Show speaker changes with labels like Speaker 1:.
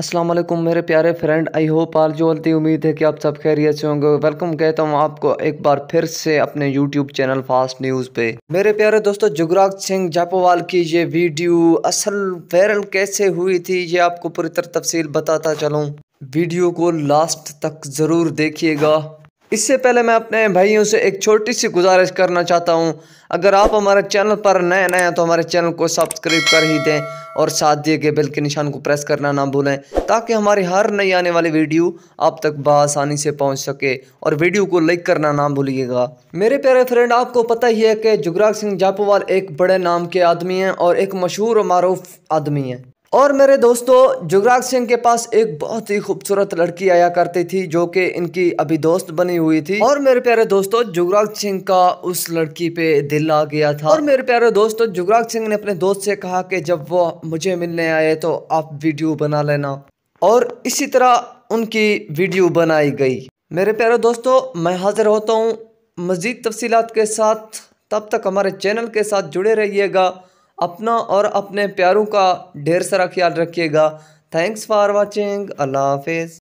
Speaker 1: अस्सलाम वालेकुम मेरे प्यारे फ्रेंड आई होप आर जो अलती उम्मीद है कि आप सब खैरियत से होंगे वेलकम कहता हूँ आपको एक बार फिर से अपने यूट्यूब चैनल फास्ट न्यूज़ पे मेरे प्यारे दोस्तों जुगराज सिंह जापोवाल की ये वीडियो असल वायरल कैसे हुई थी ये आपको पूरी तरह तफसील बताता चलूँ वीडियो को लास्ट तक ज़रूर देखिएगा इससे पहले मैं अपने भाइयों से एक छोटी सी गुजारिश करना चाहता हूं अगर आप हमारे चैनल पर नए नए हैं तो हमारे चैनल को सब्सक्राइब कर ही दें और साथ दिए गए बेल के निशान को प्रेस करना ना भूलें ताकि हमारी हर नई आने वाली वीडियो आप तक बसानी से पहुंच सके और वीडियो को लाइक करना ना भूलिएगा मेरे प्यारे फ्रेंड आपको पता ही है कि जुगराज सिंह जापोवाल एक बड़े नाम के आदमी हैं और एक मशहूर और मरूफ आदमी हैं और मेरे दोस्तों जुगराज सिंह के पास एक बहुत ही खूबसूरत लड़की आया करती थी जो कि इनकी अभी दोस्त बनी हुई थी और मेरे प्यारे दोस्तों जुगराज सिंह का उस लड़की पे दिल आ गया था और मेरे प्यारे दोस्तों जुगराज सिंह ने अपने दोस्त से कहा कि जब वो मुझे मिलने आए तो आप वीडियो बना लेना और इसी तरह उनकी वीडियो बनाई गई मेरे प्यारे दोस्तों मैं हाजिर होता हूँ मज़ीद तफसीत के साथ तब तक हमारे चैनल के साथ जुड़े रहिएगा अपना और अपने प्यारों का ढेर सारा ख्याल रखिएगा थैंक्स फॉर वॉचिंग अल्लाह हाफिज़